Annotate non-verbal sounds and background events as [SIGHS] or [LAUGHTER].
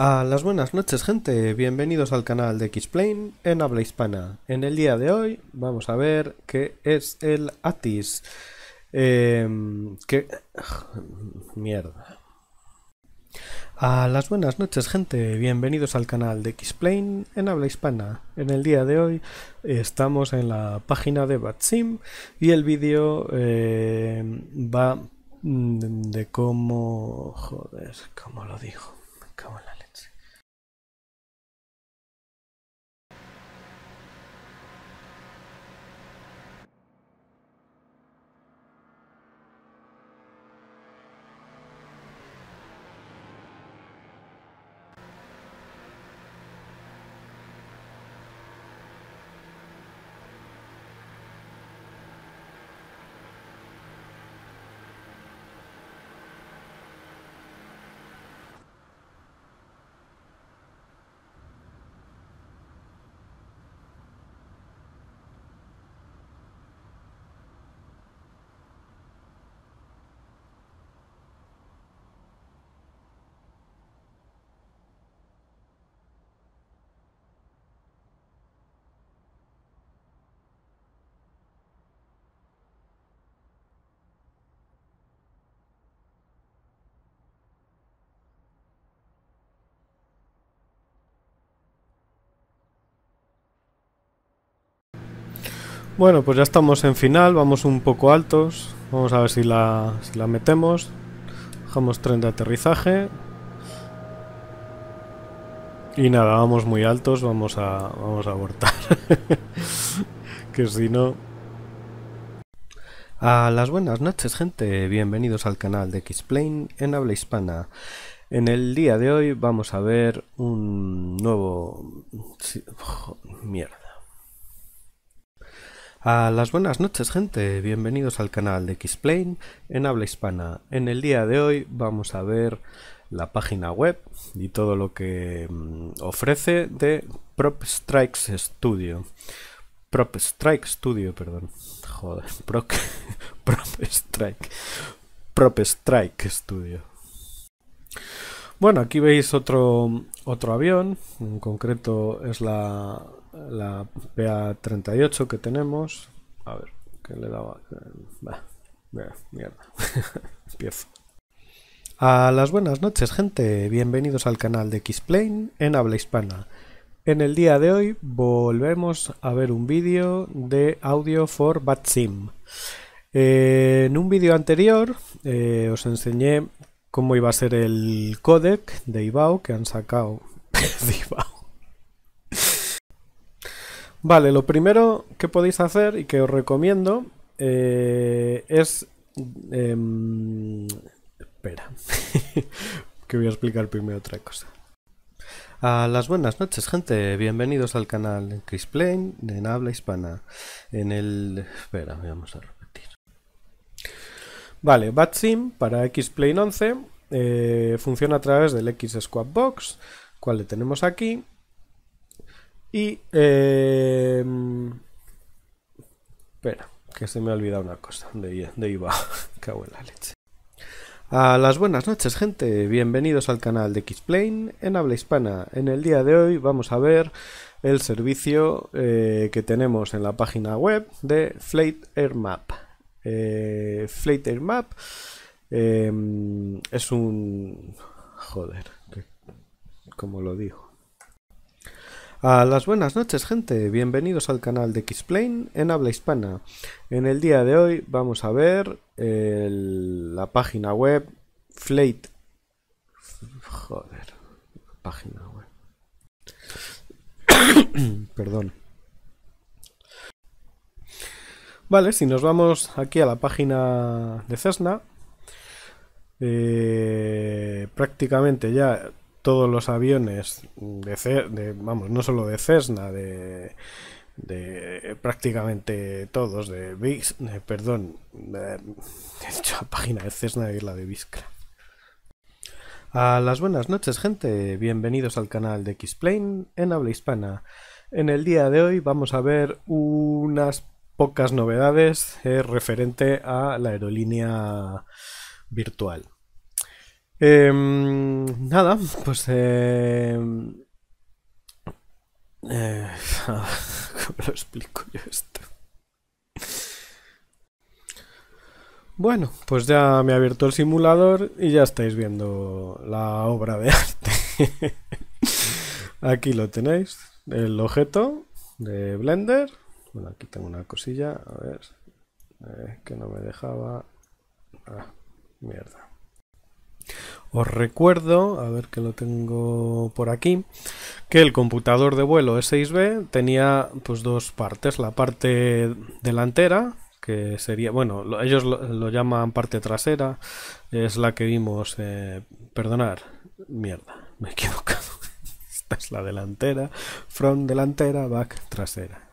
A las buenas noches gente, bienvenidos al canal de x en habla hispana. En el día de hoy vamos a ver qué es el ATIS. Eh, [SIGHS] Mierda. A las buenas noches gente, bienvenidos al canal de x en habla hispana. En el día de hoy eh, estamos en la página de Batsim y el vídeo eh, va mm, de cómo... Joder, ¿cómo lo digo? Cómo Bueno, pues ya estamos en final, vamos un poco altos. Vamos a ver si la, metemos. dejamos tren de aterrizaje. Y nada, vamos muy altos, vamos a, vamos a abortar. [LAUGHS] que si no... A las buenas noches gente, bienvenidos al canal de X-Plane en habla hispana. En el día de hoy vamos a ver un nuevo... mierda. A las buenas noches gente, bienvenidos al canal de Xplane en habla hispana. En el día de hoy vamos a ver la página web y todo lo que mm, ofrece de Prop Strikes Studio. Prop Strike Studio, perdón. Joder, [LAUGHS] Prop Strike. Prop Strike Studio. Bueno, aquí veis otro, otro avión, en concreto es la, la PA38 que tenemos. A ver, ¿qué le daba. Bah, mierda. [LAUGHS] A las buenas noches, gente. Bienvenidos al canal de Xplane en habla hispana. En el día de hoy volvemos a ver un vídeo de Audio for BatSim. Eh, en un vídeo anterior eh, os enseñé cómo iba a ser el codec de IBAO que han sacado [LAUGHS] de IBAO Vale, lo primero que podéis hacer y que os recomiendo eh, es... Em, espera, [LAUGHS] que voy a explicar primero otra cosa. A las buenas noches, gente. Bienvenidos al canal Chris plane en habla hispana. En el... Espera, vamos a repetir. Vale, BatSim para x 11 eh, funciona a través del X Squad Box, cual le tenemos aquí. Y... Eh, espera, que se me ha olvidado una cosa. De, de iba. [LAUGHS] Cago en la leche. A las buenas noches gente, bienvenidos al canal de Xplane en habla hispana. En el día de hoy vamos a ver el servicio eh, que tenemos en la página web de Flight Air Map. Eh, Flight Air Map eh, es un... joder, ¿cómo lo digo? A las buenas noches gente, bienvenidos al canal de Xplain en habla hispana. En el día de hoy vamos a ver la página web Flate. Joder, página web. [COUGHS] Perdón. Vale, si nos vamos aquí a la página de Cessna, eh, prácticamente ya todos los aviones de, vamos, no solo de Cessna, de, prácticamente todos, de Bix, perdón, he dicho la página de Cessna y la de Biscra. A las buenas noches, gente. Bienvenidos al canal de Xplane en habla hispana. En el día de hoy vamos a ver unas pocas novedades eh, referente a la aerolínea virtual. Eh, nada, pues... Eh, eh, [LAUGHS] ¿Cómo lo explico yo esto? Bueno, pues ya me ha abierto el simulador y ya estáis viendo la obra de arte. [LAUGHS] aquí lo tenéis, el objeto de Blender. Bueno, aquí tengo una cosilla, a ver, eh, que no me dejaba. Ah, mierda. Os recuerdo, a ver que lo tengo por aquí, que el computador de vuelo E6B tenía pues dos partes, la parte delantera, que sería, bueno, ellos lo, llaman parte trasera, es la que vimos, perdonad, eh, perdonar, mierda, me he equivocado, [LAUGHS] esta es la delantera, front delantera, back trasera,